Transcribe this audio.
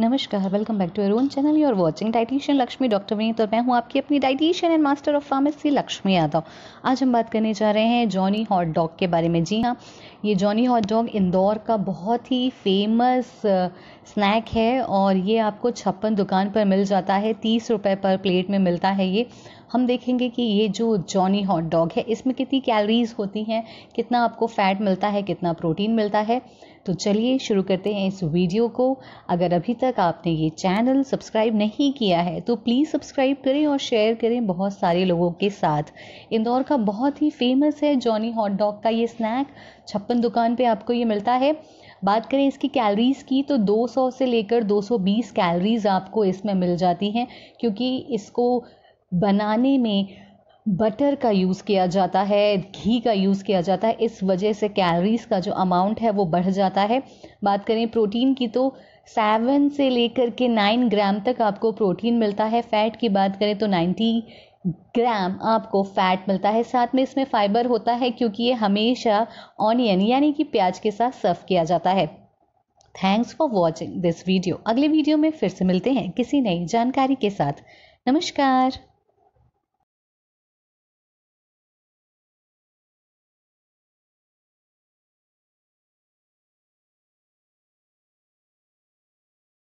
नमस्कार welcome back to अरोन channel you are watching dietitian Lakshmi doctor Vineet और मैं हूं आपकी अपनी dietitian and master of pharmacy Lakshmi Yadav आज हम बात करने जा रहे हैं जॉनी हॉट डॉग के बारे में जी हाँ ये जॉनी हॉट डॉग इंदौर का बहुत ही फेमस स्नैक है और ये आपको छप्पन दुकान पर मिल जाता है तीस रुपये पर प्लेट में मिलता है ये हम देखेंगे कि ये जो जॉनी हॉट डॉग है इसमें कितनी कैलोरीज होती हैं कितना आपको फ़ैट मिलता है कितना प्रोटीन मिलता है तो चलिए शुरू करते हैं इस वीडियो को अगर अभी तक आपने ये चैनल सब्सक्राइब नहीं किया है तो प्लीज़ सब्सक्राइब करें और शेयर करें बहुत सारे लोगों के साथ इंदौर का बहुत ही फेमस है जॉनी हॉट डॉग का ये स्नैक छप्पन दुकान पे आपको ये मिलता है बात करें इसकी कैलरीज़ की तो 200 से लेकर 220 कैलरीज़ आपको इसमें मिल जाती हैं क्योंकि इसको बनाने में बटर का यूज़ किया जाता है घी का यूज़ किया जाता है इस वजह से कैलरीज़ का जो अमाउंट है वो बढ़ जाता है बात करें प्रोटीन की तो सेवन से लेकर के नाइन ग्राम तक आपको प्रोटीन मिलता है फैट की बात करें तो नाइन्टी ग्राम आपको फैट मिलता है साथ में इसमें फाइबर होता है क्योंकि ये हमेशा ऑनियन यानी कि प्याज के साथ सर्व किया जाता है thanks for watching this video अगले वीडियो में फिर से मिलते हैं किसी नई जानकारी के साथ नमस्कार